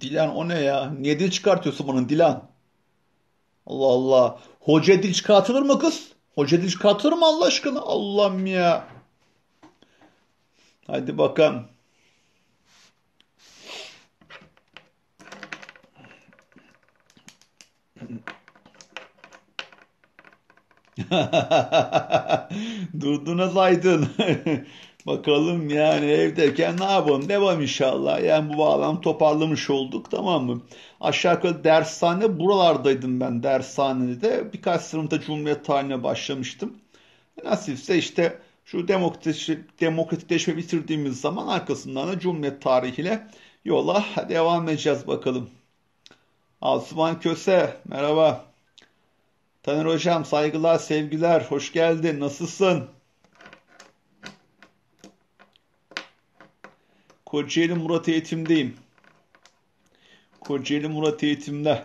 Dilan o ne ya? Niye dil çıkartıyorsun bunun Dilan? Allah Allah. Hoca dil çıkartılır mı kız? Hoca dil çıkartılır mı Allah aşkına? Allah'ım ya. Hadi bakalım. Durdunuz aydın. Bakalım yani evdeyken ne yapalım? Devam inşallah. Yani bu bağlam toparlamış olduk tamam mı? Aşağı yukarı dershane buralardaydım ben dershanede. Birkaç sınıfta Cumhuriyet tarihine başlamıştım. Nasipse işte şu demokratikleşme, demokratikleşme bitirdiğimiz zaman arkasından da Cumhuriyet tarihiyle yola devam edeceğiz bakalım. Asuman Köse merhaba. Taner Hocam saygılar sevgiler hoş geldin nasılsın? Kocaeli Murat Eğitim'deyim. Kocaeli Murat Eğitim'de.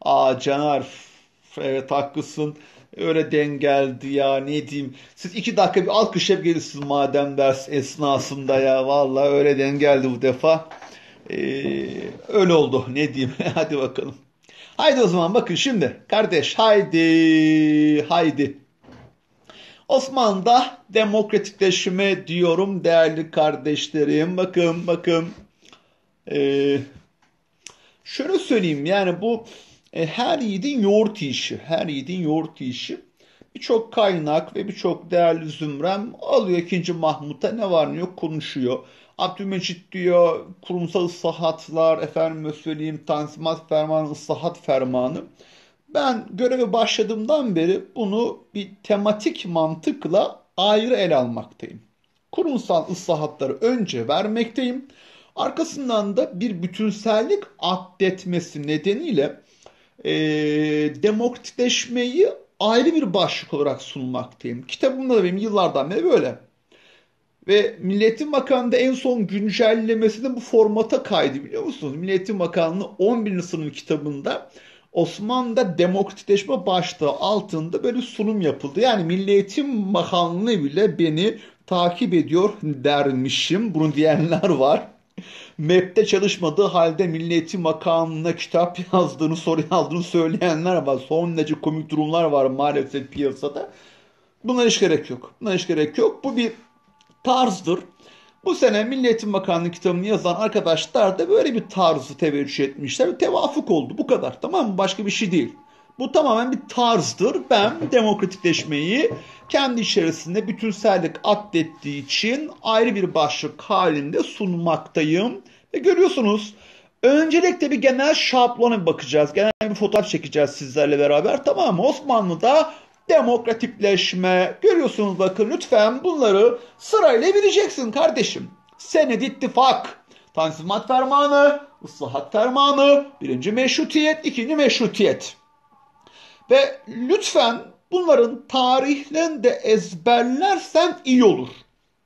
Aa Caner. Evet haklısın. Öyle denk geldi ya ne diyeyim. Siz iki dakika bir alkış hep gelirsiniz madem ders esnasında ya. vallahi öyle denk geldi bu defa. Ee, öyle oldu ne diyeyim. Hadi bakalım. Haydi o zaman bakın şimdi. Kardeş haydi. Haydi. Osmanlı'da demokratikleşme diyorum değerli kardeşlerim. Bakın bakın. Ee, şöyle söyleyeyim yani bu e, her yiğidin yoğurt işi. Her yiğidin yoğurt işi. Birçok kaynak ve birçok değerli zümrem alıyor ikinci Mahmut'a ne var ne yok konuşuyor. Abdülmecit diyor kurumsal ıslahatlar, efendim söyleyeyim tanzimat fermanı, ıslahat fermanı. Ben göreve başladığımdan beri bunu bir tematik mantıkla ayrı ele almaktayım. Kurumsal ıslahatları önce vermekteyim. Arkasından da bir bütünsellik addetmesi nedeniyle e, demokratikleşmeyi ayrı bir başlık olarak sunmaktayım. Kitabımda da benim yıllardan beri böyle. Ve Milletin Bakanı'nda en son güncellemesi de bu formata kaydı biliyor musunuz? Milletin Bakanlığı 11. sınıf kitabında Osmanlı'da demokratikleşme başlığı altında böyle sunum yapıldı. Yani Milli Eğitim Bakanlığı bile beni takip ediyor dermişim. Bunu diyenler var. MEP'te çalışmadığı halde Milli Eğitim Bakanlığı'na kitap yazdığını, soru yazdığını söyleyenler var. Son derece komik durumlar var maalesef piyasada. Buna hiç gerek yok. Buna hiç gerek yok. Bu bir tarzdır. Bu sene milliyetin Eğitim Bakanlığı kitabını yazan arkadaşlar da böyle bir tarzı teveccüh etmişler. Tevafuk oldu bu kadar tamam mı? Başka bir şey değil. Bu tamamen bir tarzdır. Ben demokratikleşmeyi kendi içerisinde bütünsellik atlettiği için ayrı bir başlık halinde sunmaktayım. Ve görüyorsunuz öncelikle bir genel şablona bakacağız. Genel bir fotoğraf çekeceğiz sizlerle beraber. Tamam mı? Osmanlı'da demokratikleşme. Görüyorsunuz bakın lütfen bunları sırayla bileceksin kardeşim. Senedi ittifak, tanzimat fermanı, ıslahat fermanı, birinci meşrutiyet, ikinci meşrutiyet. Ve lütfen bunların tarihlerini de ezberlersen iyi olur.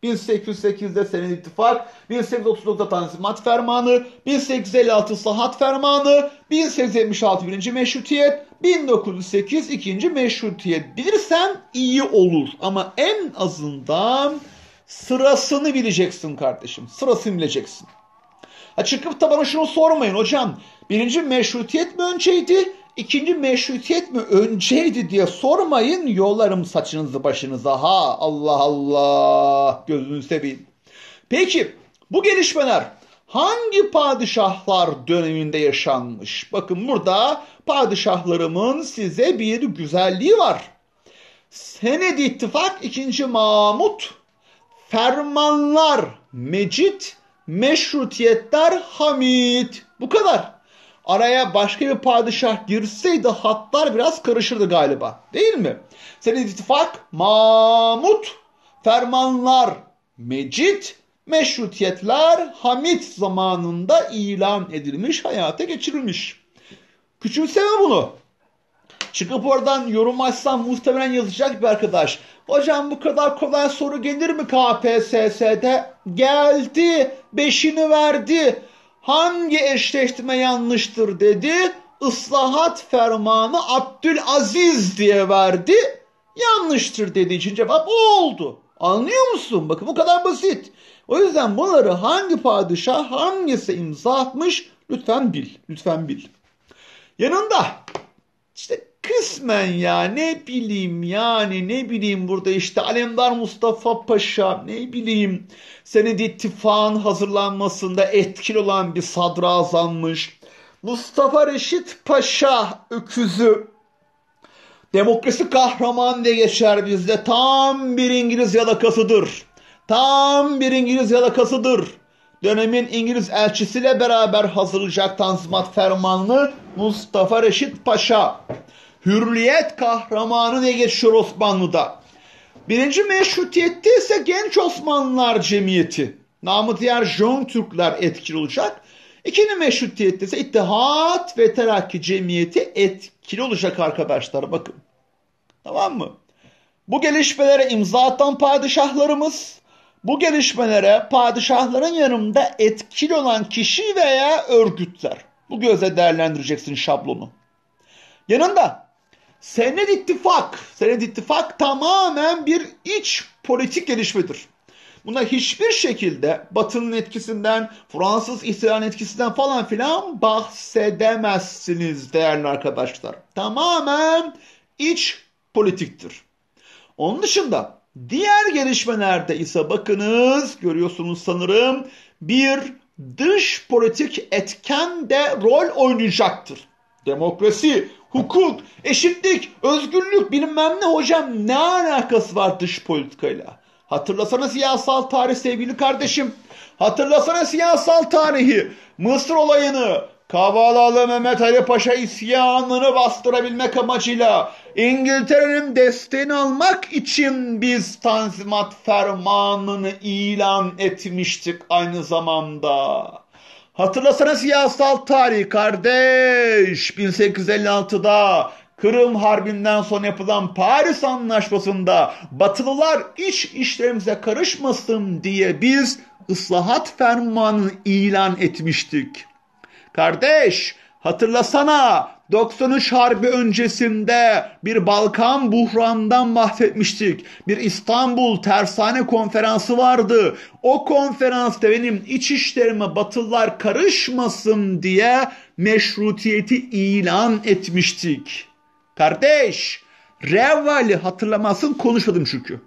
1808'de Serin İttifak, 1839'da Tanzimat Fermanı, 1856 Sahat Fermanı, 1876 1. Meşrutiyet, 1908 2. Meşrutiyet. Bilirsen iyi olur ama en azından sırasını bileceksin kardeşim. Sırasını bileceksin. Ha çıkıp da bana şunu sormayın hocam. Birinci meşrutiyet mi önceydi? İkinci meşrutiyet mi önceydi diye sormayın yollarım saçınızı başınıza ha Allah Allah gözünü seveyim. Peki bu gelişmeler hangi padişahlar döneminde yaşanmış? Bakın burada padişahlarımın size bir güzelliği var. Senedi ittifak 2. Mahmut fermanlar mecit meşrutiyetler Hamit. bu kadar araya başka bir padişah girseydi hatlar biraz karışırdı galiba. Değil mi? Senin ittifak Mahmut, fermanlar Mecit, meşrutiyetler Hamit zamanında ilan edilmiş, hayata geçirilmiş. Küçümseme bunu. Çıkıp oradan yorum açsam muhtemelen yazacak bir arkadaş. Hocam bu kadar kolay soru gelir mi KPSS'de? Geldi, beşini verdi hangi eşleştirme yanlıştır dedi. Islahat fermanı Abdülaziz diye verdi. Yanlıştır dedi için cevap o oldu. Anlıyor musun? Bakın bu kadar basit. O yüzden bunları hangi padişah hangisi imza atmış lütfen bil. Lütfen bil. Yanında işte kısmen ya ne bileyim yani ne bileyim burada işte Alemdar Mustafa Paşa ne bileyim senedi ittifakın hazırlanmasında etkili olan bir sadrazammış. Mustafa Reşit Paşa öküzü demokrasi kahraman diye geçer bizde tam bir İngiliz yalakasıdır. Tam bir İngiliz yalakasıdır dönemin İngiliz elçisiyle beraber hazırlayacak tanzimat fermanlı Mustafa Reşit Paşa hürriyet kahramanı diye geçiyor Osmanlı'da. Birinci meşrutiyette ise genç Osmanlılar Cemiyeti. Namı diğer Jön Türkler etkili olacak. İkinci meşrutiyette ise İttihat ve Terakki Cemiyeti etkili olacak arkadaşlar bakın. Tamam mı? Bu gelişmelere imza atan padişahlarımız, bu gelişmelere padişahların yanında etkili olan kişi veya örgütler. Bu göze değerlendireceksin şablonu. Yanında Senet ittifak, senet ittifak tamamen bir iç politik gelişmedir. Buna hiçbir şekilde Batı'nın etkisinden, Fransız ihtilalinin etkisinden falan filan bahsedemezsiniz değerli arkadaşlar. Tamamen iç politiktir. Onun dışında diğer gelişmelerde ise bakınız görüyorsunuz sanırım bir dış politik etken de rol oynayacaktır. Demokrasi, hukuk, eşitlik, özgürlük bilmem ne hocam ne alakası var dış politikayla? Hatırlasana siyasal tarih sevgili kardeşim. Hatırlasana siyasal tarihi, Mısır olayını, Kavalalı Mehmet Ali Paşa isyanını bastırabilmek amacıyla İngiltere'nin desteğini almak için biz Tanzimat Fermanı'nı ilan etmiştik aynı zamanda. Hatırlasana siyasal tarih kardeş. 1856'da Kırım Harbi'nden sonra yapılan Paris Anlaşması'nda Batılılar iç işlerimize karışmasın diye biz ıslahat fermanını ilan etmiştik. Kardeş hatırlasana 93 Harbi öncesinde bir Balkan buhrandan bahsetmiştik. Bir İstanbul tersane konferansı vardı. O konferansta benim iç işlerime Batılılar karışmasın diye meşrutiyeti ilan etmiştik. Kardeş, Revvali hatırlamasın konuşmadım çünkü.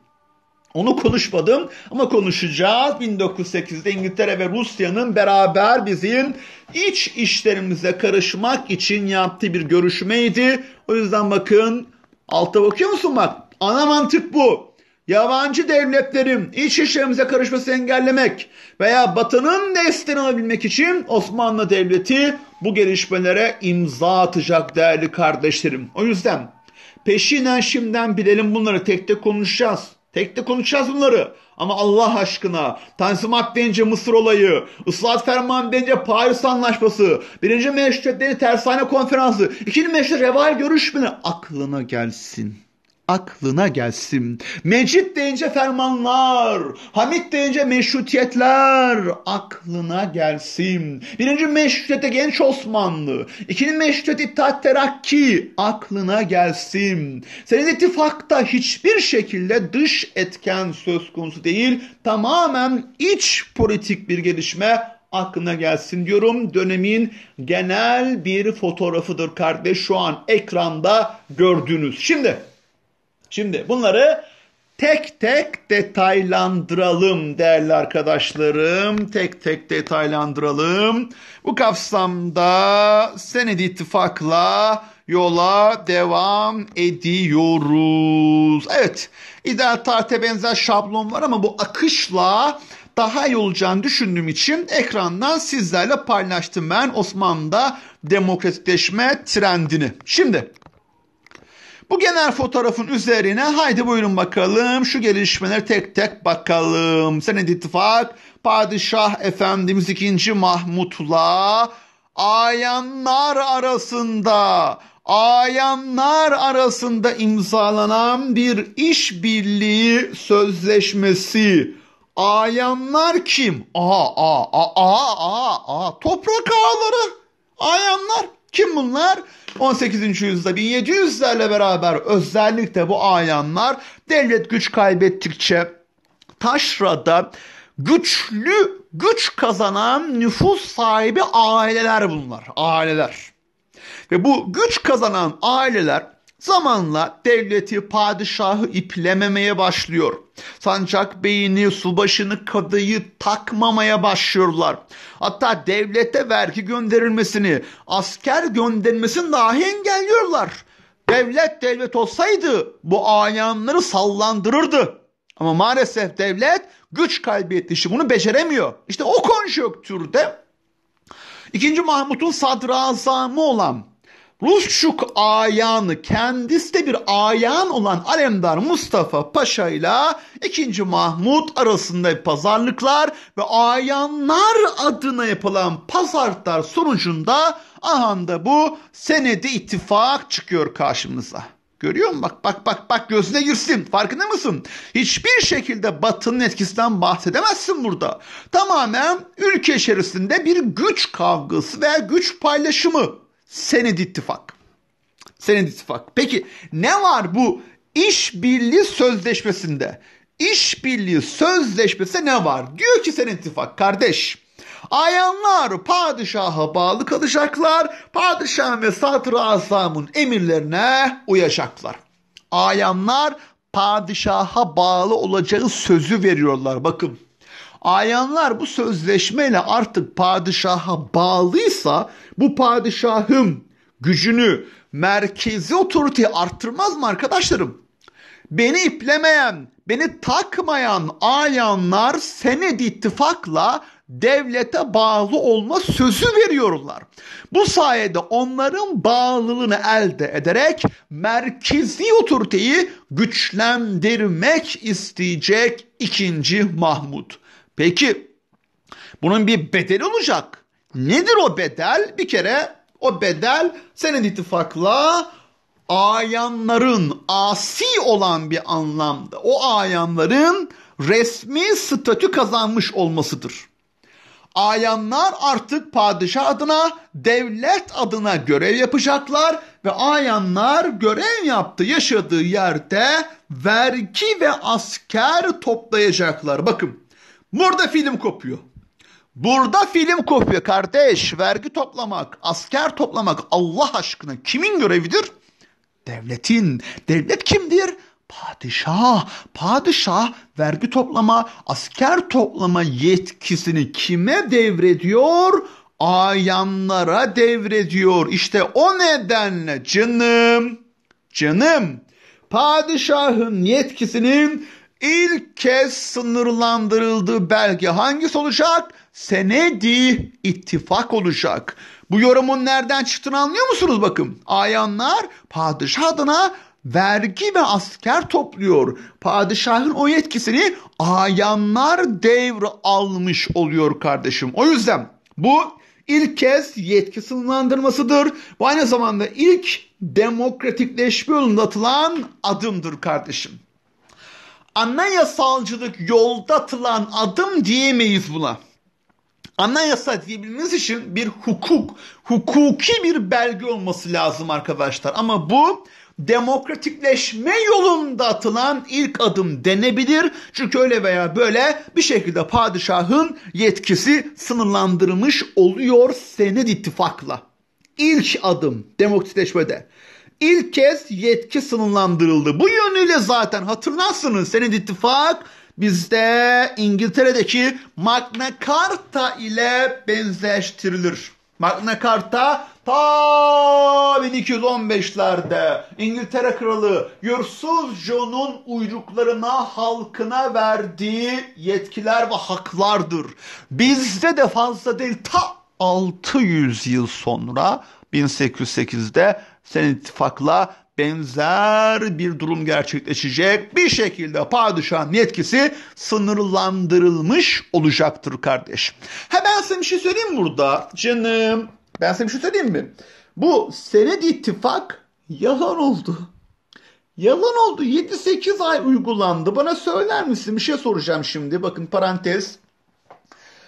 Onu konuşmadım ama konuşacağız. 1908'de İngiltere ve Rusya'nın beraber bizim iç işlerimize karışmak için yaptığı bir görüşmeydi. O yüzden bakın altta bakıyor musun bak ana mantık bu. Yabancı devletlerin iç işlerimize karışması engellemek veya batının desteğini alabilmek için Osmanlı Devleti bu gelişmelere imza atacak değerli kardeşlerim. O yüzden peşinen şimdiden bilelim bunları tek tek konuşacağız. Tek de konuşacağız bunları. Ama Allah aşkına Tanzimat deyince Mısır olayı, ıslahat ferman deyince Paris Anlaşması, birinci meşrut deyince tersane konferansı, ikinci meşrut reval görüşmeni aklına gelsin aklına gelsin. Mecid deyince fermanlar, Hamit deyince meşrutiyetler aklına gelsin. Birinci meşrutiyette genç Osmanlı, ikinci meşrutiyet İttihat Terakki aklına gelsin. Senin ittifakta hiçbir şekilde dış etken söz konusu değil, tamamen iç politik bir gelişme aklına gelsin diyorum. Dönemin genel bir fotoğrafıdır kardeş şu an ekranda gördüğünüz. Şimdi Şimdi bunları tek tek detaylandıralım değerli arkadaşlarım. Tek tek detaylandıralım. Bu kapsamda senedi ittifakla yola devam ediyoruz. Evet ideal tarihte benzer şablon var ama bu akışla daha iyi olacağını düşündüğüm için ekrandan sizlerle paylaştım ben Osmanlı'da demokratikleşme trendini. Şimdi bu genel fotoğrafın üzerine haydi buyurun bakalım şu gelişmeler tek tek bakalım. Sened ittifak Padişah Efendimiz II Mahmut'la ayanlar arasında ayanlar arasında imzalanan bir işbirliği sözleşmesi. Ayanlar kim? Aa, aa, aa, aa, aa, toprak ağları. Ayanlar kim bunlar? 18. yüzyılda 1700'lerle beraber özellikle bu ayanlar devlet güç kaybettikçe taşrada güçlü güç kazanan nüfus sahibi aileler bunlar. Aileler. Ve bu güç kazanan aileler Zamanla devleti padişahı iplememeye başlıyor. Sancak beyini, subaşını, kadıyı takmamaya başlıyorlar. Hatta devlete vergi gönderilmesini, asker gönderilmesini dahi engelliyorlar. Devlet devlet olsaydı bu ayanları sallandırırdı. Ama maalesef devlet güç kaybettiği için bunu beceremiyor. İşte o konjöktürde 2. Mahmut'un sadrazamı olan Rusçuk ayanı kendisi de bir ayan olan Alemdar Mustafa Paşa ile 2. Mahmut arasında pazarlıklar ve ayanlar adına yapılan pazarlıklar sonucunda ahanda bu senedi ittifak çıkıyor karşımıza. Görüyor musun? Bak bak bak bak gözüne girsin. Farkında mısın? Hiçbir şekilde batının etkisinden bahsedemezsin burada. Tamamen ülke içerisinde bir güç kavgası ve güç paylaşımı Senedi ittifak. Senedi ittifak. Peki ne var bu işbirliği sözleşmesinde? İşbirliği sözleşmesi ne var? Diyor ki sen ittifak kardeş. Ayanlar padişaha bağlı kalacaklar. Padişahın ve satır asamın emirlerine uyacaklar. Ayanlar padişaha bağlı olacağı sözü veriyorlar. Bakın ayanlar bu sözleşmeyle artık padişaha bağlıysa bu padişahın gücünü merkezi otoriteyi arttırmaz mı arkadaşlarım? Beni iplemeyen, beni takmayan ayanlar sened ittifakla devlete bağlı olma sözü veriyorlar. Bu sayede onların bağlılığını elde ederek merkezi otoriteyi güçlendirmek isteyecek ikinci Mahmud. Peki bunun bir bedeli olacak. Nedir o bedel? Bir kere o bedel senin ittifakla ayanların asi olan bir anlamda o ayanların resmi statü kazanmış olmasıdır. Ayanlar artık padişah adına, devlet adına görev yapacaklar ve ayanlar görev yaptığı, yaşadığı yerde vergi ve asker toplayacaklar. Bakın Burada film kopuyor. Burada film kopuyor kardeş. Vergi toplamak, asker toplamak Allah aşkına kimin görevidir? Devletin. Devlet kimdir? Padişah, padişah vergi toplama, asker toplama yetkisini kime devrediyor? Ayanlara devrediyor. İşte o nedenle canım, canım padişahın yetkisinin ilk kez sınırlandırıldığı belge hangisi olacak? Senedi ittifak olacak. Bu yorumun nereden çıktığını anlıyor musunuz bakın? Ayanlar padişah adına vergi ve asker topluyor. Padişahın o yetkisini ayanlar devre almış oluyor kardeşim. O yüzden bu ilk kez yetki sınırlandırmasıdır. Bu aynı zamanda ilk demokratikleşme yolunda atılan adımdır kardeşim anayasalcılık yolda atılan adım diyemeyiz buna. Anayasa diyebilmemiz için bir hukuk, hukuki bir belge olması lazım arkadaşlar. Ama bu demokratikleşme yolunda atılan ilk adım denebilir. Çünkü öyle veya böyle bir şekilde padişahın yetkisi sınırlandırılmış oluyor senet ittifakla. İlk adım demokratikleşmede ilk kez yetki sınırlandırıldı. Bu yönüyle zaten hatırlarsınız senin ittifak bizde İngiltere'deki Magna Carta ile benzeştirilir. Magna Carta ta 1215'lerde İngiltere Kralı Yursuz John'un uyruklarına halkına verdiği yetkiler ve haklardır. Bizde de fazla değil ta 600 yıl sonra 1808'de sen ittifakla benzer bir durum gerçekleşecek. Bir şekilde padişahın yetkisi sınırlandırılmış olacaktır kardeş. Ha ben size bir şey söyleyeyim burada canım. Ben size bir şey söyleyeyim mi? Bu senet ittifak yalan oldu. Yalan oldu. 7-8 ay uygulandı. Bana söyler misin? Bir şey soracağım şimdi. Bakın parantez.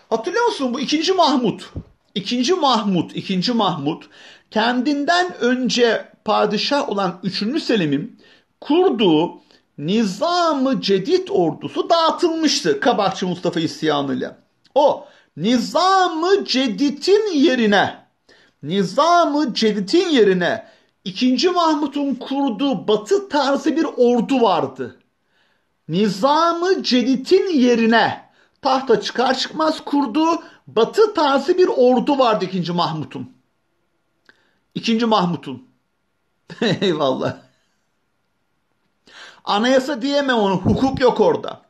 Hatırlıyor musun bu ikinci Mahmut? İkinci Mahmut, ikinci Mahmut kendinden önce padişah olan 3. Selim'in kurduğu Nizam-ı Cedid ordusu dağıtılmıştı Kabakçı Mustafa isyanıyla. O Nizam-ı Cedid'in yerine Nizam-ı Cedid'in yerine 2. Mahmut'un kurduğu batı tarzı bir ordu vardı. Nizam-ı Cedid'in yerine tahta çıkar çıkmaz kurduğu batı tarzı bir ordu vardı 2. Mahmut'un. İkinci Mahmut'un. Eyvallah. Anayasa diyemem onu. Hukuk yok orada.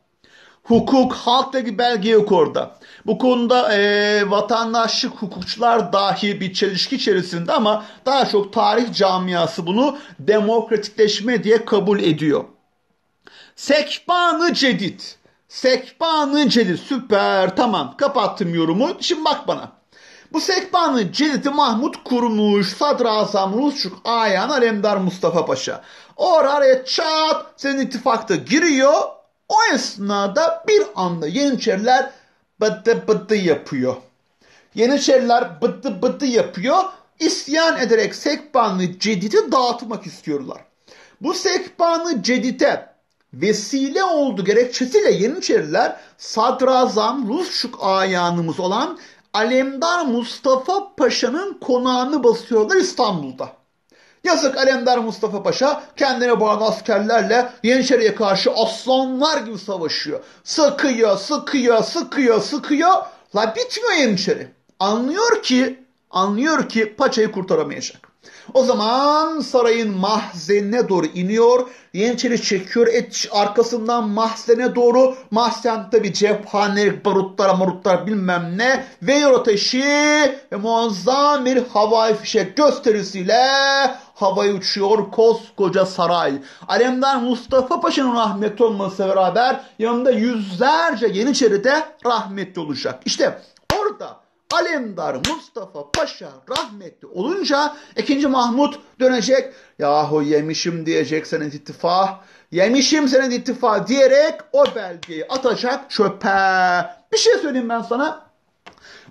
Hukuk, halktaki belge yok orada. Bu konuda e, vatandaşlık hukukçular dahi bir çelişki içerisinde ama daha çok tarih camiası bunu demokratikleşme diye kabul ediyor. Sekbanı Cedid. Sekbanı Cedid. Süper. Tamam. Kapattım yorumu. Şimdi bak bana. Bu sekbanın cildi Mahmud Kurmuş, Sadrazam Rusçuk, Ayhan Alemdar Mustafa Paşa. O ara araya çat senin ittifakta giriyor. O esnada bir anda Yeniçeriler bıdı bıdı yapıyor. Yeniçeriler bıdı bıdı yapıyor. İsyan ederek Sekbanlı Cedid'i dağıtmak istiyorlar. Bu Sekbanlı Cedid'e vesile oldu gerekçesiyle Yeniçeriler sadrazam Rusçuk ayağımız olan Alemdar Mustafa Paşa'nın konağını basıyorlar İstanbul'da. Yazık Alemdar Mustafa Paşa kendine bağlı askerlerle Yeniçeri'ye karşı aslanlar gibi savaşıyor. Sıkıyor, sıkıyor, sıkıyor, sıkıyor. La bitmiyor Yeniçeri. Anlıyor ki, anlıyor ki paçayı kurtaramayacak. O zaman sarayın mahzenine doğru iniyor. Yeniçeri çekiyor et arkasından mahzene doğru. Mahzen tabi cephane, barutlar, marutlar bilmem ne. Ve ateşi ve muazzam bir havai fişek gösterisiyle havaya uçuyor koskoca saray. Alemden Mustafa Paşa'nın rahmetli olması beraber yanında yüzlerce Yeniçeri de rahmetli olacak. İşte Alemdar Mustafa Paşa rahmetli olunca 2. Mahmut dönecek. Yahu yemişim diyecek senin ittifa. Yemişim senin ittifa diyerek o belgeyi atacak çöpe. Bir şey söyleyeyim ben sana.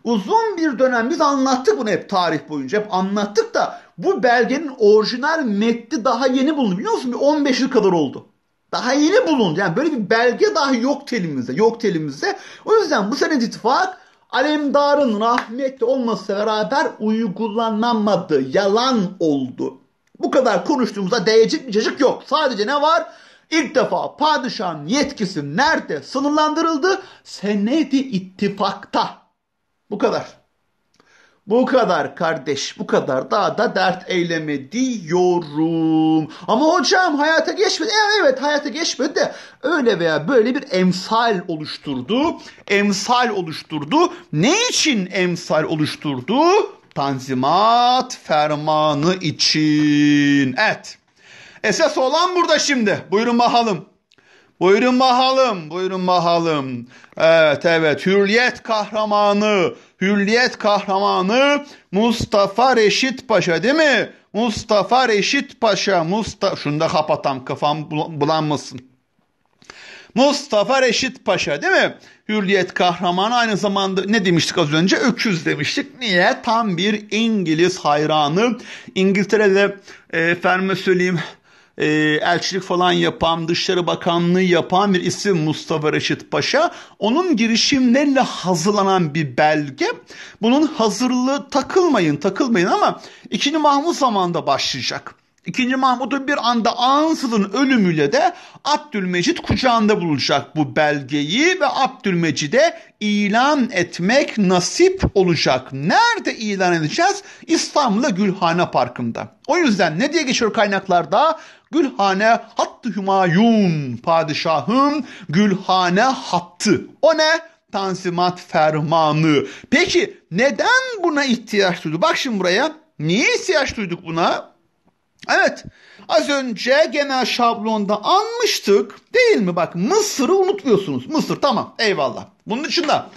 Uzun bir dönem biz anlattık bunu hep tarih boyunca. Hep anlattık da bu belgenin orijinal metni daha yeni bulundu. Biliyor musun? Bir 15 yıl kadar oldu. Daha yeni bulundu. Yani böyle bir belge daha yok elimizde. Yok elimizde. O yüzden bu sene ittifak alemdarın rahmetli olması beraber uygulanamadı. Yalan oldu. Bu kadar konuştuğumuzda değecek bir cacık yok. Sadece ne var? İlk defa padişahın yetkisi nerede sınırlandırıldı? Senedi ittifakta. Bu kadar. Bu kadar kardeş, bu kadar daha da dert eyleme diyorum. Ama hocam hayata geçmedi. Evet, evet hayata geçmedi de öyle veya böyle bir emsal oluşturdu. Emsal oluşturdu. Ne için emsal oluşturdu? Tanzimat fermanı için. Evet. Esas olan burada şimdi. Buyurun bakalım. Buyurun bakalım, buyurun bakalım. Evet, evet. Hürriyet kahramanı, hürriyet kahramanı Mustafa Reşit Paşa değil mi? Mustafa Reşit Paşa, Musta şunu da kapatam kafam bulanmasın. Mustafa Reşit Paşa değil mi? Hürriyet kahramanı aynı zamanda ne demiştik az önce? Öküz demiştik. Niye? Tam bir İngiliz hayranı. İngiltere'de e, efendime söyleyeyim e, elçilik falan yapan, Dışişleri Bakanlığı yapan bir isim Mustafa Reşit Paşa. Onun girişimleriyle hazırlanan bir belge. Bunun hazırlığı takılmayın, takılmayın ama 2. Mahmut zamanında başlayacak. İkinci Mahmud'un bir anda ansızın ölümüyle de Abdülmecit kucağında bulacak bu belgeyi ve Abdülmecid'e ilan etmek nasip olacak. Nerede ilan edeceğiz? İstanbul'da Gülhane Parkı'nda. O yüzden ne diye geçiyor kaynaklarda? Gülhane hattı Humayun padişahım Gülhane hattı. O ne? Tansimat fermanı. Peki neden buna ihtiyaç duydu? Bak şimdi buraya. Niye ihtiyaç duyduk buna? Evet az önce genel şablonda anmıştık değil mi? Bak Mısır'ı unutmuyorsunuz. Mısır tamam eyvallah. Bunun dışında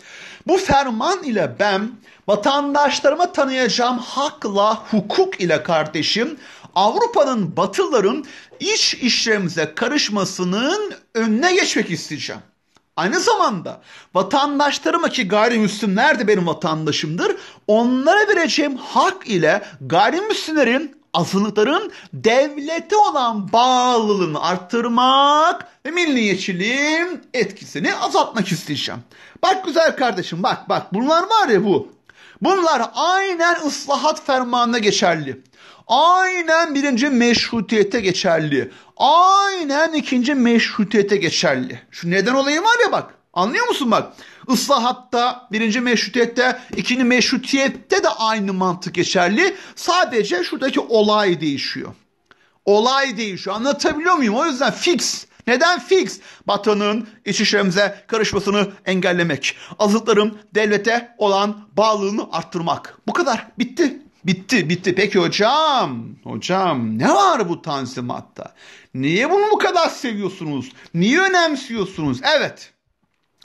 bu ferman ile ben vatandaşlarıma tanıyacağım hakla hukuk ile kardeşim Avrupa'nın batıların iç işlerimize karışmasının önüne geçmek isteyeceğim. Aynı zamanda vatandaşlarıma ki gayrimüslimler de benim vatandaşımdır. Onlara vereceğim hak ile gayrimüslimlerin azınlıkların devlete olan bağlılığını arttırmak ve milliyetçiliğin etkisini azaltmak isteyeceğim. Bak güzel kardeşim bak bak bunlar var ya bu. Bunlar aynen ıslahat fermanına geçerli. Aynen birinci meşrutiyete geçerli. Aynen ikinci meşrutiyete geçerli. Şu neden olayı var ya bak. Anlıyor musun bak? Islahatta, birinci meşrutiyette, ikinci meşrutiyette de aynı mantık geçerli. Sadece şuradaki olay değişiyor. Olay değişiyor. Anlatabiliyor muyum? O yüzden fix. Neden fix? Batı'nın iç işlerimize karışmasını engellemek. Azıtların devlete olan bağlılığını arttırmak. Bu kadar. Bitti. Bitti bitti. Peki hocam, hocam ne var bu tanzimatta? Niye bunu bu kadar seviyorsunuz? Niye önemsiyorsunuz? Evet.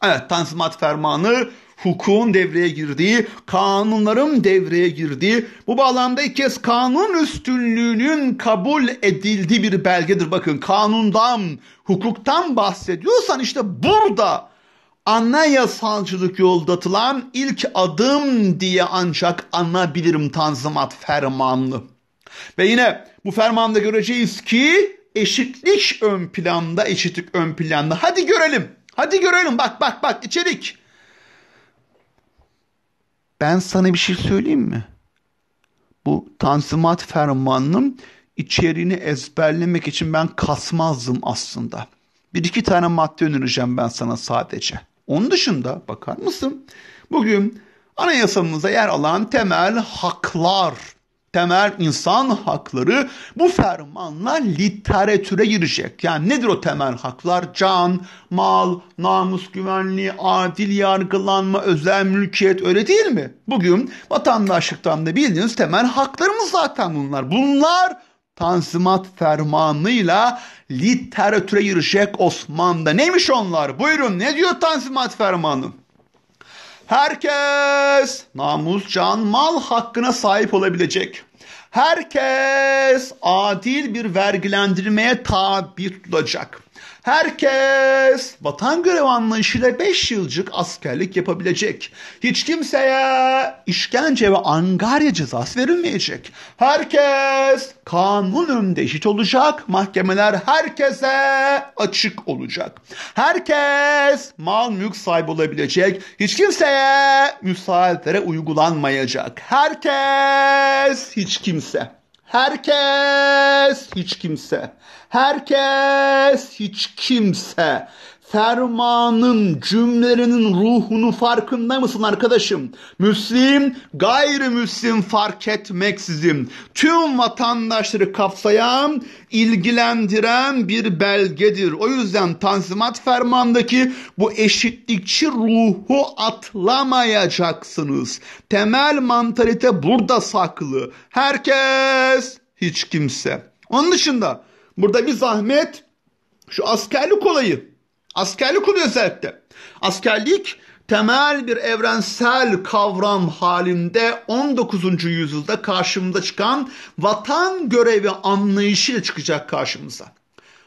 Evet tanzimat fermanı hukukun devreye girdiği, kanunların devreye girdiği, bu bağlamda ilk kez kanun üstünlüğünün kabul edildiği bir belgedir. Bakın kanundan, hukuktan bahsediyorsan işte burada anayasalcılık yolda atılan ilk adım diye ancak anabilirim Tanzimat fermanlı. Ve yine bu fermanda göreceğiz ki eşitlik ön planda, eşitlik ön planda. Hadi görelim. Hadi görelim. Bak bak bak içerik. Ben sana bir şey söyleyeyim mi? Bu Tanzimat fermanının içeriğini ezberlemek için ben kasmazdım aslında. Bir iki tane madde önereceğim ben sana sadece. Onun dışında bakar mısın? Bugün anayasamıza yer alan temel haklar, temel insan hakları bu fermanla literatüre girecek. Yani nedir o temel haklar? Can, mal, namus güvenliği, adil yargılanma, özel mülkiyet öyle değil mi? Bugün vatandaşlıktan da bildiğiniz temel haklarımız zaten bunlar. Bunlar tanzimat fermanıyla literatüre girecek Osmanlı'da. Neymiş onlar? Buyurun ne diyor tanzimat fermanı? Herkes namus, can, mal hakkına sahip olabilecek. Herkes adil bir vergilendirmeye tabi tutulacak. Herkes vatan görev anlayışıyla 5 yılcık askerlik yapabilecek. Hiç kimseye işkence ve angarya cezası verilmeyecek. Herkes kanun önünde eşit olacak. Mahkemeler herkese açık olacak. Herkes mal mülk sahibi olabilecek. Hiç kimseye müsaadelere uygulanmayacak. Herkes hiç kimse. Herkes hiç kimse. Herkes hiç kimse fermanın, cümlelerinin ruhunu farkında mısın arkadaşım? Müslim, gayrimüslim fark etmeksizin tüm vatandaşları kapsayan, ilgilendiren bir belgedir. O yüzden Tanzimat Ferman'daki bu eşitlikçi ruhu atlamayacaksınız. Temel mantalite burada saklı. Herkes, hiç kimse. Onun dışında burada bir zahmet şu askerlik olayı Askerlik oluyor zevkte. Askerlik temel bir evrensel kavram halinde 19. yüzyılda karşımıza çıkan vatan görevi anlayışıyla çıkacak karşımıza.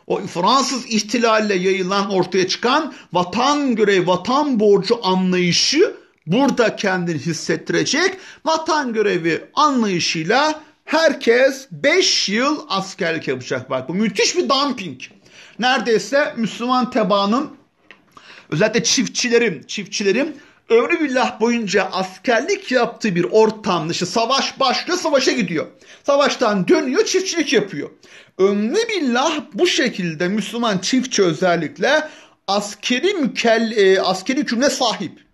O Fransız ihtilalle yayılan ortaya çıkan vatan görevi, vatan borcu anlayışı burada kendini hissettirecek. Vatan görevi anlayışıyla herkes 5 yıl askerlik yapacak. Bak bu müthiş bir dumping neredeyse Müslüman tebaanın özellikle çiftçilerin, çiftçilerin ömrü billah boyunca askerlik yaptığı bir ortam dışı savaş başlıyor savaşa gidiyor. Savaştan dönüyor çiftçilik yapıyor. Ömrü billah bu şekilde Müslüman çiftçi özellikle askeri mükell e, askeri hükümle sahip.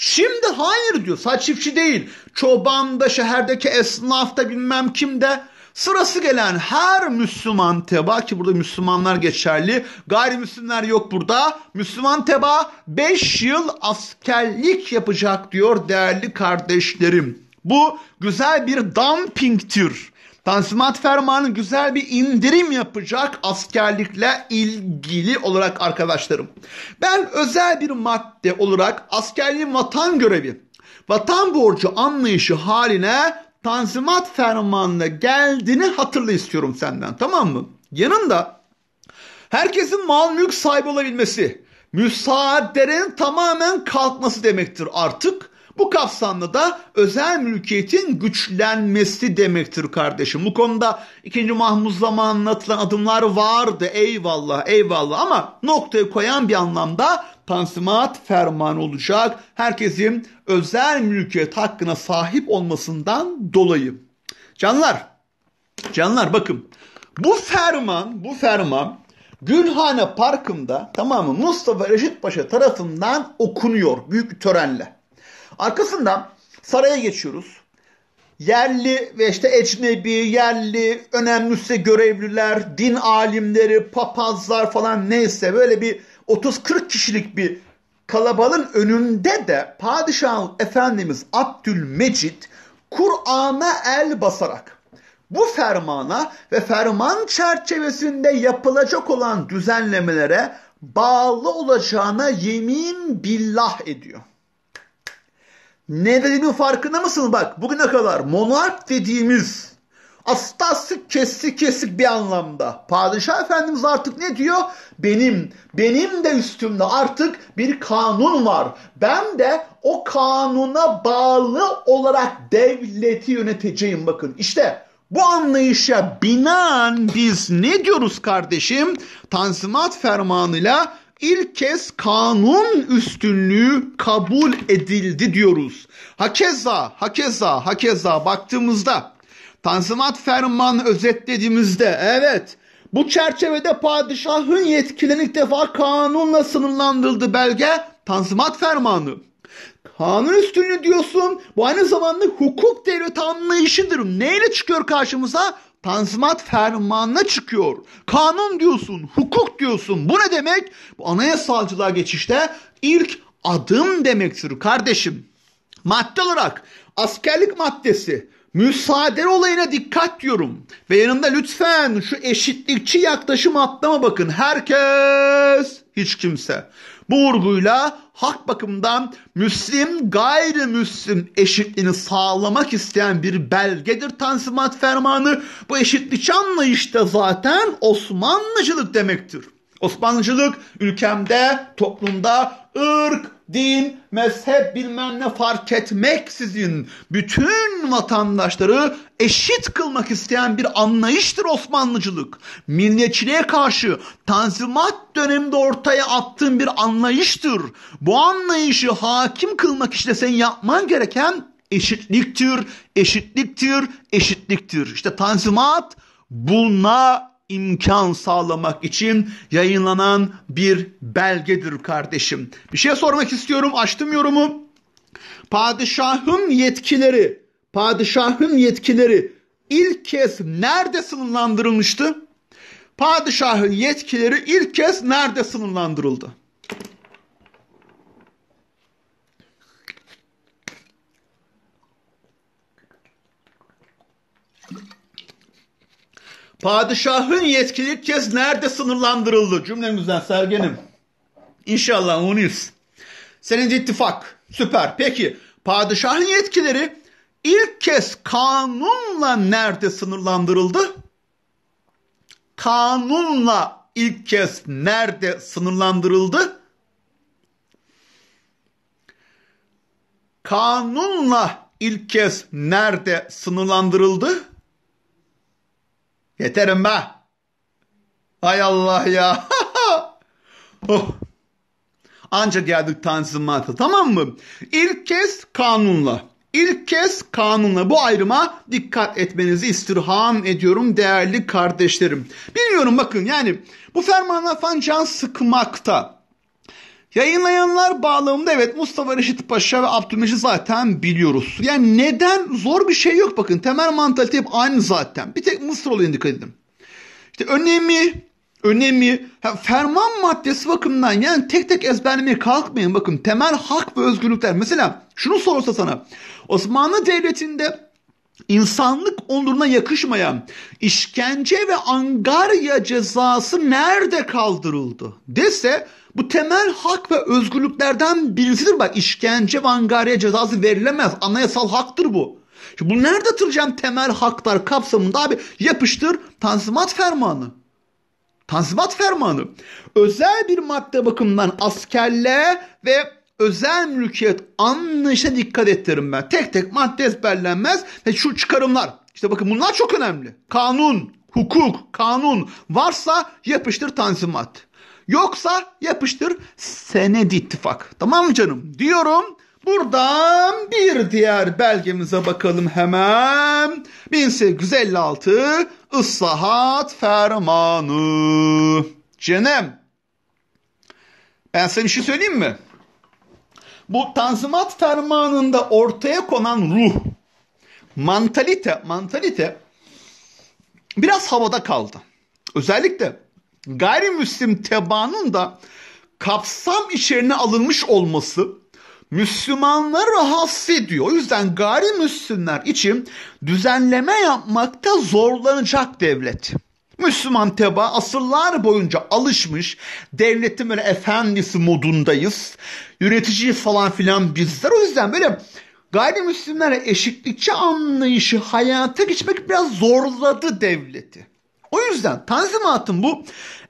Şimdi hayır diyor. Sadece çiftçi değil. Çobanda, şehirdeki esnaf da bilmem kim de. Sırası gelen her Müslüman teba ki burada Müslümanlar geçerli. Gayrimüslimler yok burada. Müslüman teba 5 yıl askerlik yapacak diyor değerli kardeşlerim. Bu güzel bir dumpingtir. Tanzimat fermanı güzel bir indirim yapacak askerlikle ilgili olarak arkadaşlarım. Ben özel bir madde olarak askerliğin vatan görevi, vatan borcu anlayışı haline tanzimat fermanına geldiğini hatırla istiyorum senden tamam mı? Yanında herkesin mal mülk sahibi olabilmesi, müsaadelerin tamamen kalkması demektir artık. Bu kapsamda da özel mülkiyetin güçlenmesi demektir kardeşim. Bu konuda 2. Mahmud zamanında atılan adımlar vardı eyvallah eyvallah ama noktayı koyan bir anlamda tansimat ferman olacak. Herkesin özel mülkiyet hakkına sahip olmasından dolayı. Canlar, canlar bakın bu ferman, bu ferman Gülhane Parkı'nda tamamı Mustafa Reşit Paşa tarafından okunuyor büyük bir törenle. Arkasından saraya geçiyoruz. Yerli ve işte ecnebi, yerli, önemlisi görevliler, din alimleri, papazlar falan neyse böyle bir 30-40 kişilik bir kalabalığın önünde de Padişah Efendimiz Abdülmecit Kur'an'a el basarak bu fermana ve ferman çerçevesinde yapılacak olan düzenlemelere bağlı olacağına yemin billah ediyor. Ne dediğimin farkında mısın? Bak bugüne kadar monark dediğimiz astastık kesik kesik bir anlamda. Padişah Efendimiz artık ne diyor? Benim, benim de üstümde artık bir kanun var. Ben de o kanuna bağlı olarak devleti yöneteceğim bakın. İşte bu anlayışa binaen biz ne diyoruz kardeşim? Tanzimat fermanıyla ilk kez kanun üstünlüğü kabul edildi diyoruz. Hakeza, hakeza, hakeza baktığımızda Tanzimat Ferman özetlediğimizde evet bu çerçevede padişahın yetkilerini ilk defa kanunla sınırlandırıldı belge Tanzimat Fermanı. Kanun üstünlüğü diyorsun bu aynı zamanda hukuk devleti anlayışıdır. Neyle çıkıyor karşımıza? tanzimat fermanına çıkıyor. Kanun diyorsun, hukuk diyorsun. Bu ne demek? Bu anayasalcılığa geçişte ilk adım demektir kardeşim. Madde olarak askerlik maddesi, müsaade olayına dikkat diyorum. Ve yanında lütfen şu eşitlikçi yaklaşım atlama bakın. Herkes, hiç kimse. Bu vurguyla hak bakımdan Müslim gayrimüslim eşitliğini sağlamak isteyen bir belgedir Tanzimat Fermanı. Bu eşitlik anlayışta zaten Osmanlıcılık demektir. Osmanlıcılık ülkemde, toplumda ırk, din, mezhep bilmem ne fark etmeksizin bütün vatandaşları eşit kılmak isteyen bir anlayıştır Osmanlıcılık. Milliyetçiliğe karşı Tanzimat döneminde ortaya attığın bir anlayıştır. Bu anlayışı hakim kılmak işte senin yapman gereken eşitliktir, eşitliktir, eşitliktir. İşte Tanzimat buna imkan sağlamak için yayınlanan bir belgedir kardeşim. Bir şey sormak istiyorum. Açtım yorumu. Padişahın yetkileri, padişahın yetkileri ilk kez nerede sınırlandırılmıştı? Padişahın yetkileri ilk kez nerede sınırlandırıldı? Padişahın yetkili kez nerede sınırlandırıldı? Cümlemizden sergenim. İnşallah unuyuz. Senin ittifak. Süper. Peki padişahın yetkileri ilk kez kanunla nerede sınırlandırıldı? Kanunla ilk kez nerede sınırlandırıldı? Kanunla ilk kez nerede sınırlandırıldı? Yeterim be. Ay Allah ya. oh. ancak geldik tanzimata tamam mı? İlk kez kanunla. İlk kez kanunla bu ayrıma dikkat etmenizi istirham ediyorum değerli kardeşlerim. Biliyorum bakın yani bu fermanlar falan can sıkmakta. Yayınlayanlar bağlamında evet Mustafa Reşit Paşa ve Abdülmecid zaten biliyoruz. Yani neden? Zor bir şey yok bakın. Temel mantalite hep aynı zaten. Bir tek Mısır olayına dikkat edin. İşte önemi, önemi, ferman maddesi bakımından yani tek tek ezberlemeye kalkmayın. Bakın temel hak ve özgürlükler. Mesela şunu sorsa sana. Osmanlı Devleti'nde insanlık onuruna yakışmayan işkence ve angarya cezası nerede kaldırıldı dese bu temel hak ve özgürlüklerden birisidir. Bak işkence ve angarya cezası verilemez. Anayasal haktır bu. Şimdi bunu nerede hatırlayacağım temel haklar kapsamında abi? Yapıştır tanzimat fermanı. Tanzimat fermanı. Özel bir madde bakımından askerliğe ve özel mülkiyet anlayışına dikkat ettirim ben. Tek tek madde ezberlenmez ve şu çıkarımlar. İşte bakın bunlar çok önemli. Kanun, hukuk, kanun varsa yapıştır tanzimat. Yoksa yapıştır senedi ittifak. Tamam mı canım? Diyorum. Buradan bir diğer belgemize bakalım hemen. 1856 Islahat Fermanı. Canım. Ben sana bir şey söyleyeyim mi? Bu Tanzimat Fermanı'nda ortaya konan ruh, mantalite, mantalite biraz havada kaldı. Özellikle gayrimüslim tebaanın da kapsam içerine alınmış olması Müslümanları rahatsız ediyor. O yüzden gayrimüslimler için düzenleme yapmakta zorlanacak devlet. Müslüman teba asırlar boyunca alışmış devletin böyle efendisi modundayız. Yönetici falan filan bizler. O yüzden böyle gayrimüslimlere eşitlikçi anlayışı hayata geçmek biraz zorladı devleti. O yüzden Tanzimat'ın bu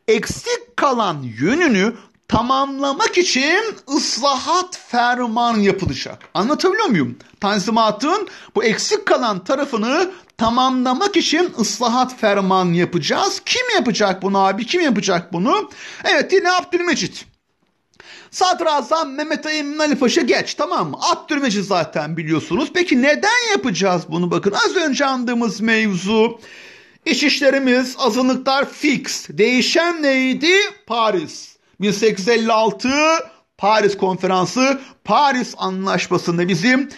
eksik kalan yönünü tamamlamak için ıslahat ferman yapılacak. Anlatabiliyor muyum? Tanzimatın bu eksik kalan tarafını tamamlamak için ıslahat ferman yapacağız. Kim yapacak bunu abi? Kim yapacak bunu? Evet yine Abdülmecit. Sadrazam Mehmet Ali Minali Paşa geç tamam mı? Abdülmecit zaten biliyorsunuz. Peki neden yapacağız bunu bakın. Az önce andığımız mevzu İç işlerimiz azınlıklar fix. Değişen neydi? Paris. 1856 Paris Konferansı Paris Anlaşması'nda bizim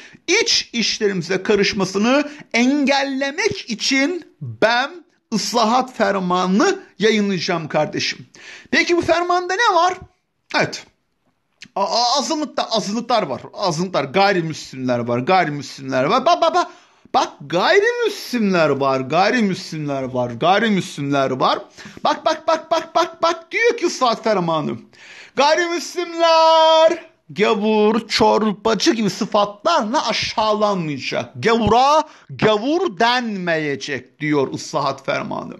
iç işlerimize karışmasını engellemek için ben ıslahat fermanını yayınlayacağım kardeşim. Peki bu fermanda ne var? Evet. Azınlıkta azınlıklar var. Azınlıklar gayrimüslimler var. Gayrimüslimler var. Ba ba ba Bak gayrimüslimler var, gayrimüslimler var, gayrimüslimler var. Bak bak bak bak bak bak diyor ki Suat Ferman'ım. Gayrimüslimler gavur, çorbacı gibi sıfatlarla aşağılanmayacak. Gavura gavur denmeyecek diyor ıslahat fermanı.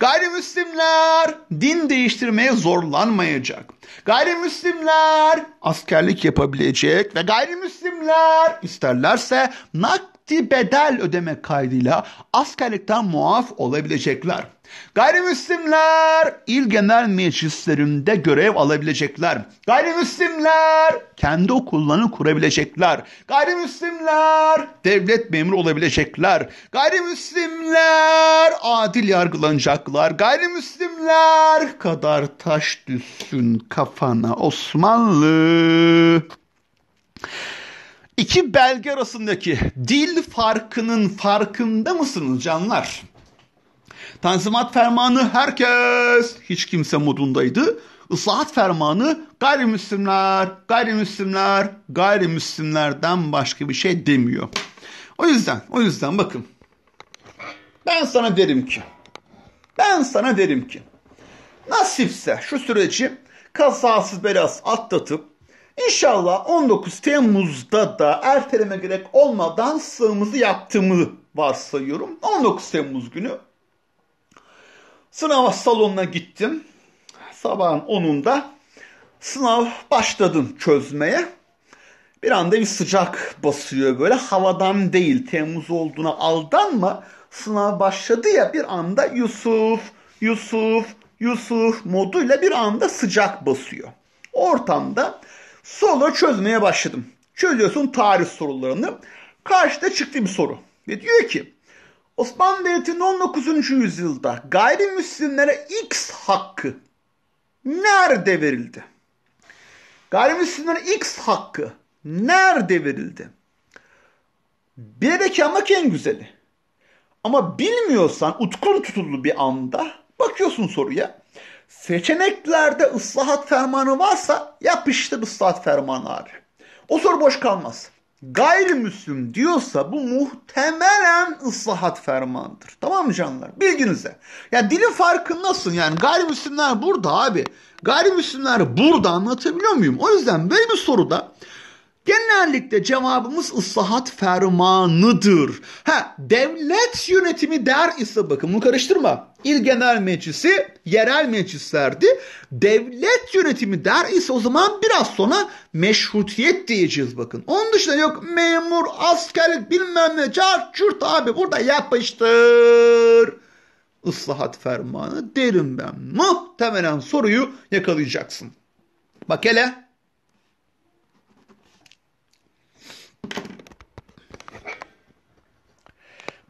Gayrimüslimler din değiştirmeye zorlanmayacak. Gayrimüslimler askerlik yapabilecek ve gayrimüslimler isterlerse nak asli bedel ödeme kaydıyla askerlikten muaf olabilecekler. Gayrimüslimler il genel meclislerinde görev alabilecekler. Gayrimüslimler kendi okullarını kurabilecekler. Gayrimüslimler devlet memuru olabilecekler. Gayrimüslimler adil yargılanacaklar. Gayrimüslimler kadar taş düşsün kafana Osmanlı. İki belge arasındaki dil farkının farkında mısınız canlar? Tanzimat fermanı herkes hiç kimse modundaydı. Islahat fermanı gayrimüslimler, gayrimüslimler, gayrimüslimlerden başka bir şey demiyor. O yüzden, o yüzden bakın. Ben sana derim ki, ben sana derim ki, nasipse şu süreci kazasız belas atlatıp İnşallah 19 Temmuz'da da erteleme gerek olmadan sığımızı yaptığımı varsayıyorum. 19 Temmuz günü sınav salonuna gittim. Sabahın 10'unda sınav başladım çözmeye. Bir anda bir sıcak basıyor böyle havadan değil Temmuz olduğuna aldanma sınav başladı ya bir anda Yusuf, Yusuf, Yusuf moduyla bir anda sıcak basıyor. Ortamda Soruları çözmeye başladım. Çözüyorsun tarih sorularını. Karşıda çıktı bir soru. Ve diyor ki Osmanlı Devleti'nin 19. yüzyılda gayrimüslimlere X hakkı nerede verildi? Gayrimüslimlere X hakkı nerede verildi? Bilerek yanmak en güzeli. Ama bilmiyorsan utkun tutuldu bir anda bakıyorsun soruya. Seçeneklerde ıslahat fermanı varsa yapıştır ıslahat fermanı abi. O soru boş kalmaz. Gayrimüslim diyorsa bu muhtemelen ıslahat fermandır. Tamam mı canlar? Bilginize. Ya dilin farkındasın yani gayrimüslimler burada abi. Gayrimüslimler burada anlatabiliyor muyum? O yüzden böyle bir soruda Genellikle cevabımız ıslahat fermanıdır. Ha, devlet yönetimi der ise bakın bunu karıştırma. İl Genel Meclisi yerel meclislerdi. Devlet yönetimi der ise o zaman biraz sonra meşrutiyet diyeceğiz bakın. Onun dışında yok memur, askerlik bilmem ne, çar, çürt abi burada yapıştır. Islahat fermanı derim ben. Muhtemelen soruyu yakalayacaksın. Bak hele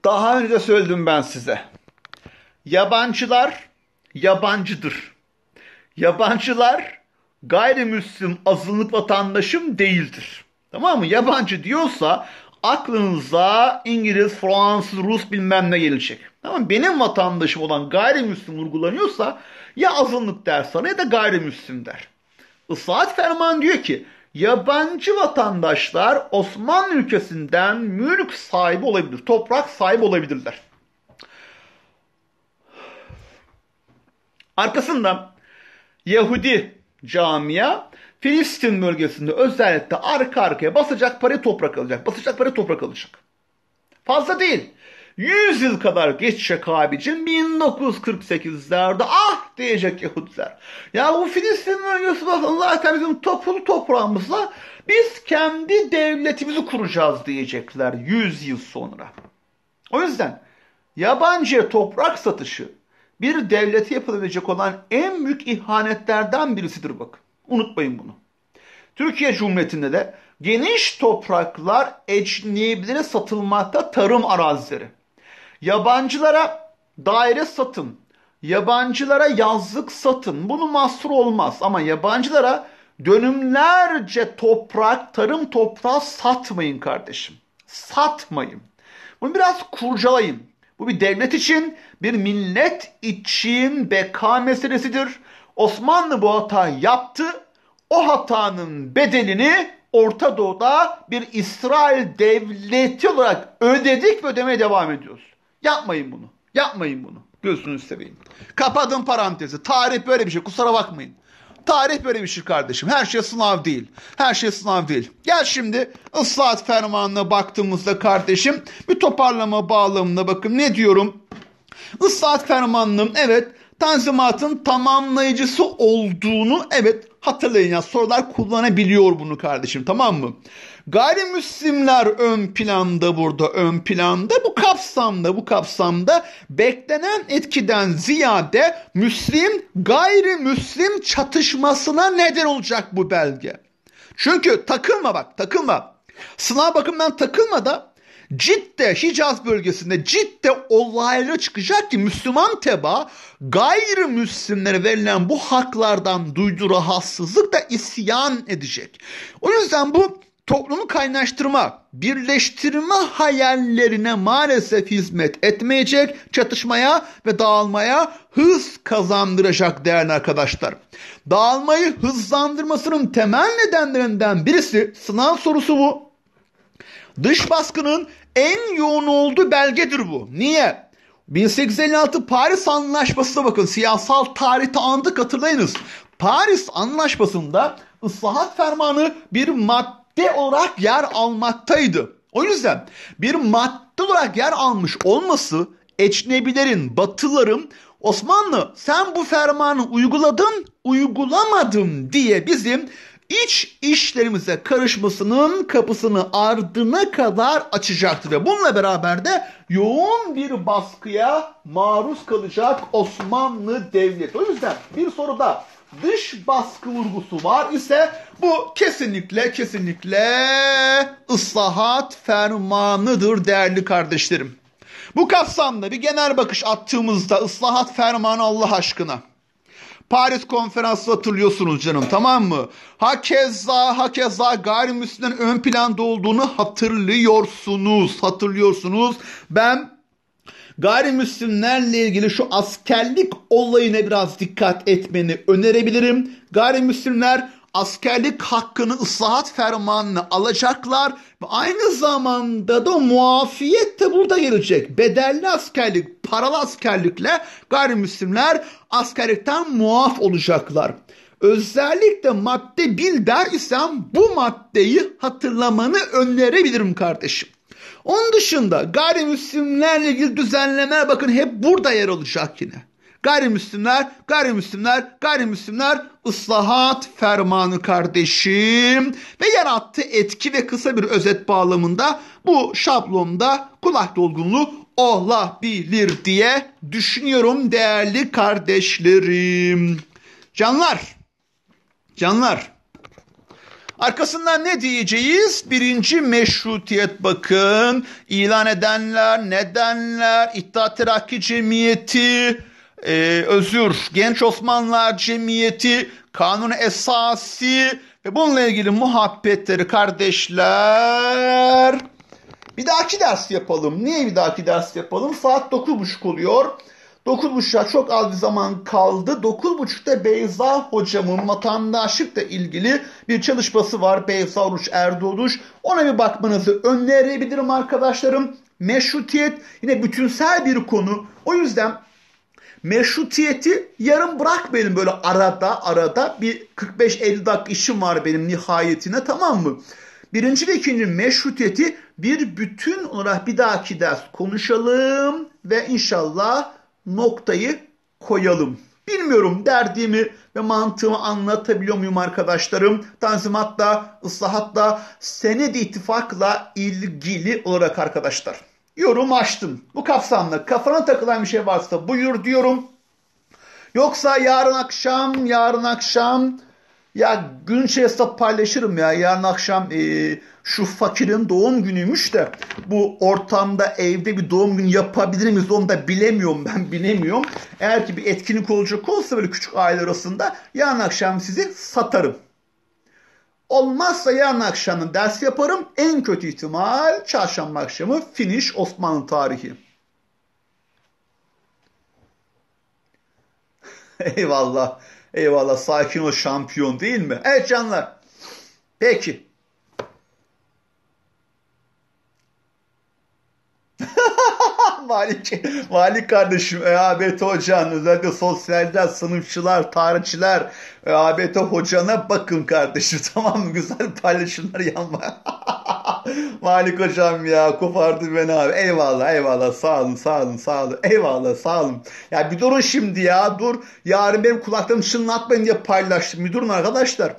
Daha önce söyledim ben size. Yabancılar yabancıdır. Yabancılar gayrimüslim azınlık vatandaşım değildir. Tamam mı? Yabancı diyorsa aklınıza İngiliz, Fransız, Rus bilmem ne gelecek. Tamam Benim vatandaşım olan gayrimüslim vurgulanıyorsa ya azınlık der sana ya da gayrimüslim der. Isaat Ferman diyor ki yabancı vatandaşlar Osmanlı ülkesinden mülk sahibi olabilir, toprak sahibi olabilirler. Arkasından Yahudi camia Filistin bölgesinde özellikle arka arkaya basacak para toprak alacak. Basacak para toprak alacak. Fazla değil. 100 yıl kadar geç şakabicim 1948'lerde ah diyecek Yahudiler. Ya bu Filistin bölgesi zaten bizim toplu toprağımızla biz kendi devletimizi kuracağız diyecekler 100 yıl sonra. O yüzden yabancı toprak satışı bir devleti yapılabilecek olan en büyük ihanetlerden birisidir bak Unutmayın bunu. Türkiye Cumhuriyeti'nde de geniş topraklar ecnibilere satılmakta tarım arazileri. Yabancılara daire satın. Yabancılara yazlık satın. Bunu mahsur olmaz ama yabancılara dönümlerce toprak, tarım toprağı satmayın kardeşim. Satmayın. Bunu biraz kurcalayın. Bu bir devlet için, bir millet için beka meselesidir. Osmanlı bu hata yaptı. O hatanın bedelini Orta Doğu'da bir İsrail devleti olarak ödedik ve ödemeye devam ediyoruz. Yapmayın bunu. Yapmayın bunu. Gözünü seveyim. Kapadım parantezi. Tarih böyle bir şey. Kusura bakmayın. Tarih böyle bir şey kardeşim. Her şey sınav değil. Her şey sınav değil. Gel şimdi ıslahat fermanına baktığımızda kardeşim bir toparlama bağlamına bakın. Ne diyorum? Islahat fermanının evet tanzimatın tamamlayıcısı olduğunu evet hatırlayın ya sorular kullanabiliyor bunu kardeşim tamam mı? Gayrimüslimler ön planda burada ön planda bu kapsamda bu kapsamda beklenen etkiden ziyade Müslim gayrimüslim çatışmasına neden olacak bu belge. Çünkü takılma bak takılma. Sınav bakımından takılma da Cidde Hicaz bölgesinde cidde olayla çıkacak ki Müslüman teba gayrimüslimlere verilen bu haklardan duyduğu da isyan edecek. O yüzden bu toplumu kaynaştırma, birleştirme hayallerine maalesef hizmet etmeyecek, çatışmaya ve dağılmaya hız kazandıracak değerli arkadaşlar. Dağılmayı hızlandırmasının temel nedenlerinden birisi sınav sorusu bu. Dış baskının en yoğun olduğu belgedir bu. Niye? 1856 Paris Anlaşması'na bakın. Siyasal tarihte andık hatırlayınız. Paris Anlaşması'nda ıslahat fermanı bir madde olarak yer almaktaydı. O yüzden bir madde olarak yer almış olması Ecnebilerin, Batılıların Osmanlı sen bu fermanı uyguladın, uygulamadın diye bizim iç işlerimize karışmasının kapısını ardına kadar açacaktır. Ve bununla beraber de yoğun bir baskıya maruz kalacak Osmanlı Devleti. O yüzden bir soruda dış baskı vurgusu var ise bu kesinlikle kesinlikle ıslahat fermanıdır değerli kardeşlerim. Bu kapsamda bir genel bakış attığımızda ıslahat fermanı Allah aşkına Paris konferansı hatırlıyorsunuz canım tamam mı? Hakeza hakeza gayrimüslimlerin ön planda olduğunu hatırlıyorsunuz. Hatırlıyorsunuz. Ben Gayrimüslimlerle ilgili şu askerlik olayına biraz dikkat etmeni önerebilirim. Gayrimüslimler askerlik hakkını ıslahat fermanını alacaklar ve aynı zamanda da muafiyet de burada gelecek. Bedelli askerlik, paralı askerlikle gayrimüslimler askerlikten muaf olacaklar. Özellikle madde 1 dersem bu maddeyi hatırlamanı önerebilirim kardeşim. Onun dışında gayrimüslimlerle ilgili düzenlemeler bakın hep burada yer alacak yine. Gayrimüslimler, gayrimüslimler, gayrimüslimler ıslahat fermanı kardeşim ve yarattığı etki ve kısa bir özet bağlamında bu şablonda kulak dolgunluğu olabilir diye düşünüyorum değerli kardeşlerim. Canlar, canlar. Arkasından ne diyeceğiz? Birinci meşrutiyet bakın. ilan edenler, nedenler, İttihat Terakki Cemiyeti, e, özür, Genç Osmanlılar Cemiyeti, Kanun Esası ve bununla ilgili muhabbetleri kardeşler. Bir dahaki ders yapalım. Niye bir dahaki ders yapalım? Saat 9.30 oluyor. 9.30'a çok az bir zaman kaldı. 9.30'da Beyza hocamın vatandaşlıkla ilgili bir çalışması var. Beyza Oruç Erdoğduş. Ona bir bakmanızı önerebilirim arkadaşlarım. Meşrutiyet yine bütünsel bir konu. O yüzden Meşrutiyeti yarım bırak böyle arada arada bir 45-50 dakika işim var benim nihayetine tamam mı? Birinci ve ikinci meşrutiyeti bir bütün olarak bir dahaki ders konuşalım ve inşallah noktayı koyalım. Bilmiyorum derdimi ve mantığımı anlatabiliyor muyum arkadaşlarım? Tanzimatla, ıslahatla, senedi ittifakla ilgili olarak arkadaşlar yorum açtım. Bu kapsamda kafana takılan bir şey varsa buyur diyorum. Yoksa yarın akşam, yarın akşam ya gün içerisinde paylaşırım ya. Yarın akşam e, şu fakirin doğum günüymüş de bu ortamda evde bir doğum günü yapabilir miyiz onu da bilemiyorum ben bilemiyorum. Eğer ki bir etkinlik olacak olsa böyle küçük aile arasında yarın akşam sizi satarım. Olmazsa yarın akşamın ders yaparım. En kötü ihtimal çarşamba akşamı finish Osmanlı tarihi. eyvallah. Eyvallah. Sakin ol şampiyon değil mi? Evet canlar. Peki. Vali Malik kardeşim, EABT hocan, özellikle sosyalden sınıfçılar, tarihçiler, EABT hocana bakın kardeşim tamam mı? Güzel paylaşımlar yanma. Malik hocam ya kopardı beni abi. Eyvallah eyvallah sağ olun sağ olun sağ olun. Eyvallah sağ olun. Ya bir durun şimdi ya dur. Yarın benim kulaklarımı çınlatmayın diye paylaştım. Bir durun arkadaşlar.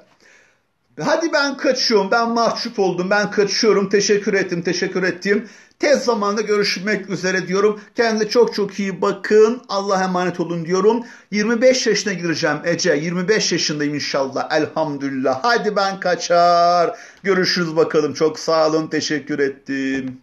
Hadi ben kaçıyorum, ben mahcup oldum, ben kaçıyorum, teşekkür ettim, teşekkür ettim. Tez zamanda görüşmek üzere diyorum. Kendinize çok çok iyi bakın. Allah'a emanet olun diyorum. 25 yaşına gireceğim Ece. 25 yaşındayım inşallah. Elhamdülillah. Hadi ben kaçar. Görüşürüz bakalım. Çok sağ olun. Teşekkür ettim.